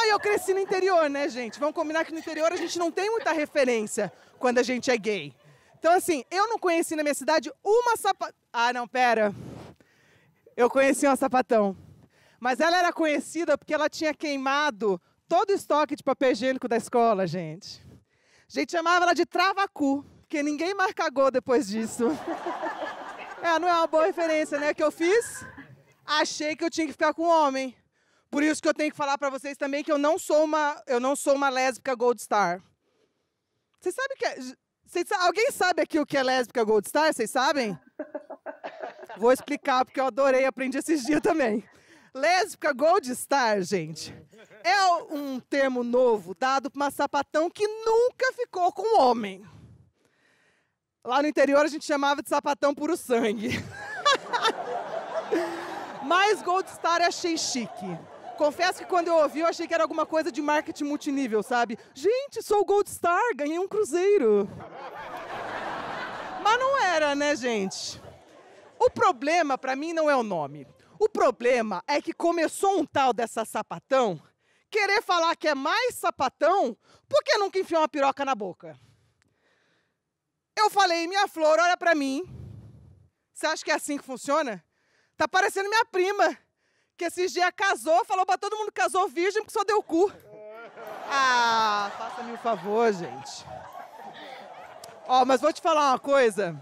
Aí ah, eu cresci no interior, né, gente? Vamos combinar que no interior a gente não tem muita referência quando a gente é gay. Então, assim, eu não conheci na minha cidade uma sapatão. Ah, não, pera. Eu conheci uma sapatão. Mas ela era conhecida porque ela tinha queimado todo o estoque de papel higiênico da escola, gente. A gente chamava ela de Travacu, porque ninguém marcagou depois disso. é, não é uma boa referência, né? O que eu fiz? Achei que eu tinha que ficar com o homem. Por isso que eu tenho que falar para vocês também que eu não sou uma, eu não sou uma lésbica Gold Star. Você sabe que é, alguém sabe aqui o que é lésbica Gold Star? Vocês sabem? Vou explicar porque eu adorei, aprendi esses dias também. Lésbica Gold Star, gente, é um termo novo dado para uma sapatão que nunca ficou com homem. Lá no interior a gente chamava de sapatão puro sangue. Mas Gold Star achei chique. Confesso que quando eu ouvi, eu achei que era alguma coisa de marketing multinível, sabe? Gente, sou o Gold Star, ganhei um cruzeiro. Mas não era, né, gente? O problema para mim não é o nome. O problema é que começou um tal dessa sapatão querer falar que é mais sapatão porque nunca enfiou uma piroca na boca. Eu falei, minha flor, olha para mim. Você acha que é assim que funciona? Tá parecendo minha prima que esses dias casou, falou pra todo mundo que casou virgem porque só deu cu. Ah, faça-me um favor, gente. Ó, oh, mas vou te falar uma coisa,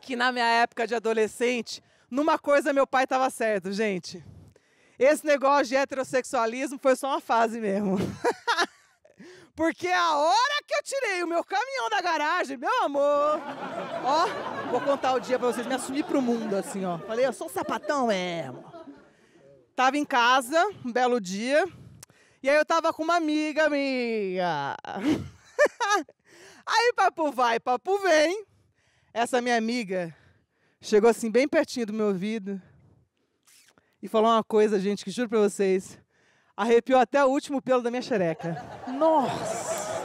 que na minha época de adolescente, numa coisa meu pai tava certo, gente. Esse negócio de heterossexualismo foi só uma fase mesmo. Porque a hora que eu tirei o meu caminhão da garagem, meu amor. Ó, vou contar o dia pra vocês, me assumir pro mundo assim, ó. Falei, eu sou um sapatão é. Tava em casa, um belo dia. E aí eu tava com uma amiga minha. aí papo vai, papo vem. Essa minha amiga chegou assim bem pertinho do meu ouvido e falou uma coisa, gente, que juro pra vocês. Arrepiou até o último pelo da minha xereca. Nossa!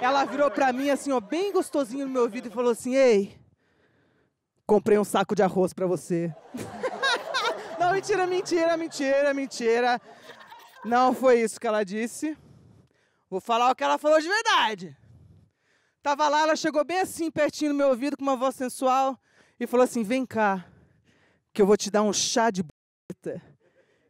Ela virou pra mim assim, ó, bem gostosinho no meu ouvido e falou assim: Ei, comprei um saco de arroz pra você mentira, mentira, mentira, mentira. Não foi isso que ela disse. Vou falar o que ela falou de verdade. Tava lá, ela chegou bem assim, pertinho no meu ouvido, com uma voz sensual, e falou assim: Vem cá, que eu vou te dar um chá de boleta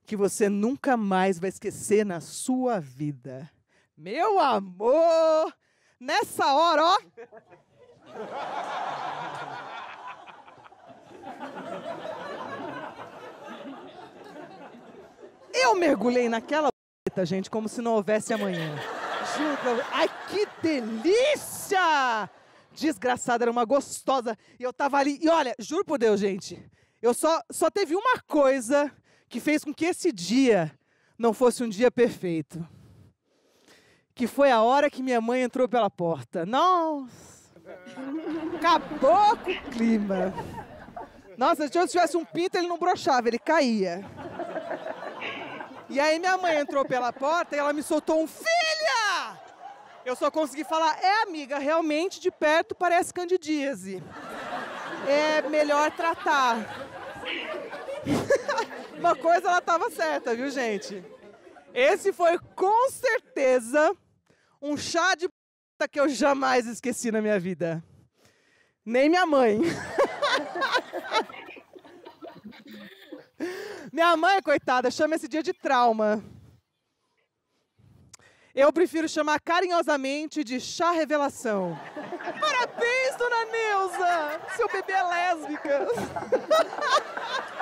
que você nunca mais vai esquecer na sua vida. Meu amor! Nessa hora, ó. Eu mergulhei naquela gente, como se não houvesse amanhã. Juro, ai que delícia! Desgraçada, era uma gostosa. E eu tava ali, e olha, juro por Deus, gente, eu só, só teve uma coisa que fez com que esse dia não fosse um dia perfeito. Que foi a hora que minha mãe entrou pela porta. Nossa! Acabou com o clima. Nossa, se eu tivesse um pinto, ele não brochava, ele caía. E aí minha mãe entrou pela porta e ela me soltou um filha! Eu só consegui falar, é amiga, realmente de perto parece candidíase. É melhor tratar. Uma coisa ela tava certa, viu, gente? Esse foi com certeza um chá de p... que eu jamais esqueci na minha vida. Nem minha mãe. Minha mãe, coitada, chama esse dia de trauma. Eu prefiro chamar carinhosamente de chá revelação. Parabéns, dona Neuza! Seu bebê é lésbica!